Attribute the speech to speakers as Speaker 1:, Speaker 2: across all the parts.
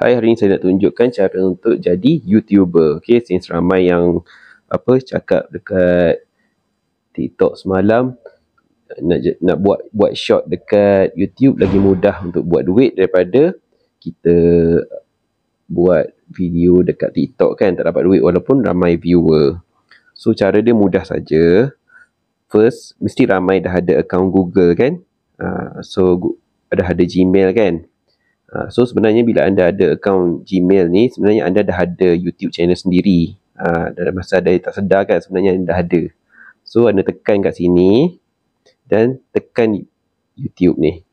Speaker 1: Hai, hari ini saya nak tunjukkan cara untuk jadi YouTuber. Okay, since ramai yang apa cakap dekat TikTok semalam nak nak buat buat shot dekat YouTube lagi mudah untuk buat duit daripada kita buat video dekat TikTok kan tak dapat duit walaupun ramai viewer. So cara dia mudah saja. First, mesti ramai dah ada account Google kan? Uh, so ada ada Gmail kan? Uh, so sebenarnya bila anda ada account Gmail ni, sebenarnya anda dah ada YouTube channel sendiri. Uh, ha, dalam masa ada tak sedar kan sebenarnya anda dah ada. So anda tekan kat sini dan tekan YouTube ni.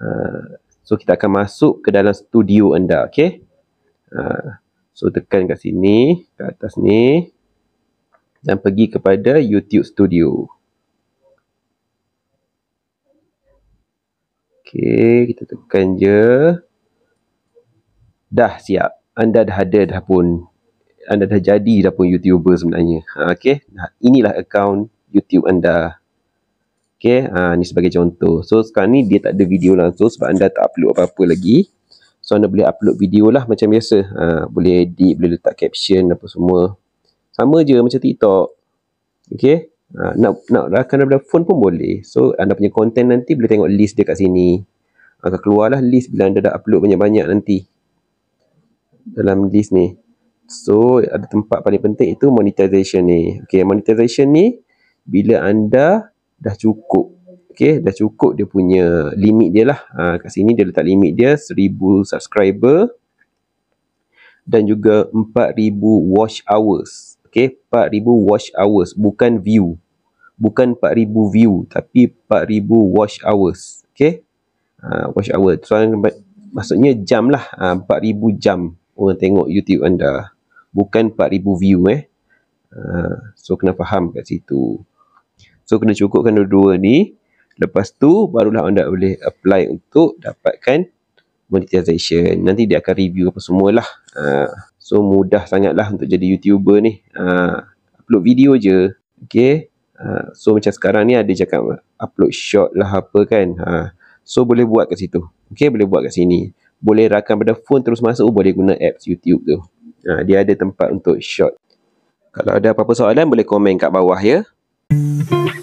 Speaker 1: Uh, so kita akan masuk ke dalam studio anda, okay? Uh, so tekan kat sini, kat atas ni dan pergi kepada YouTube Studio. Okey, kita tekan je. Dah siap. Anda dah ada dah pun. Anda dah jadi dah pun YouTuber sebenarnya. Ha, Okey, nah, inilah akaun YouTube anda. Okey, ha, ni sebagai contoh. So, sekarang ni dia tak ada video langsung sebab anda tak upload apa-apa lagi. So, anda boleh upload video lah macam biasa. Ha, boleh edit, boleh letak caption apa semua. Sama je macam TikTok. Okey. Uh, nak nak rakan daripada phone pun boleh. So anda punya content nanti boleh tengok list dia kat sini. Ah, akan keluarlah list bila anda dah upload banyak-banyak nanti. Dalam list ni. So ada tempat paling penting itu monetization ni. Okay monetization ni bila anda dah cukup. Okay dah cukup dia punya limit dia lah. Uh, kat sini dia letak limit dia 1000 subscriber dan juga 4000 watch hours. Okay, 4,000 watch hours, bukan view bukan 4000 view tapi 4000 watch hours okey uh, watch hours so, maksudnya jam lah uh, ah, 4000 jam orang tengok YouTube anda bukan 4000 view eh uh, so kena faham kat situ so kena cukupkan dua-dua ni lepas tu barulah anda boleh apply untuk dapatkan monetization nanti dia akan review apa semualah uh, so mudah sangatlah untuk jadi YouTuber ni uh, upload video je okey Ha, so macam sekarang ni ada cakap upload shot lah apa kan ha. so boleh buat kat situ okay boleh buat kat sini boleh rakam pada phone terus masuk oh, boleh guna apps YouTube tu ha, dia ada tempat untuk shot. kalau ada apa-apa soalan boleh komen kat bawah ya Música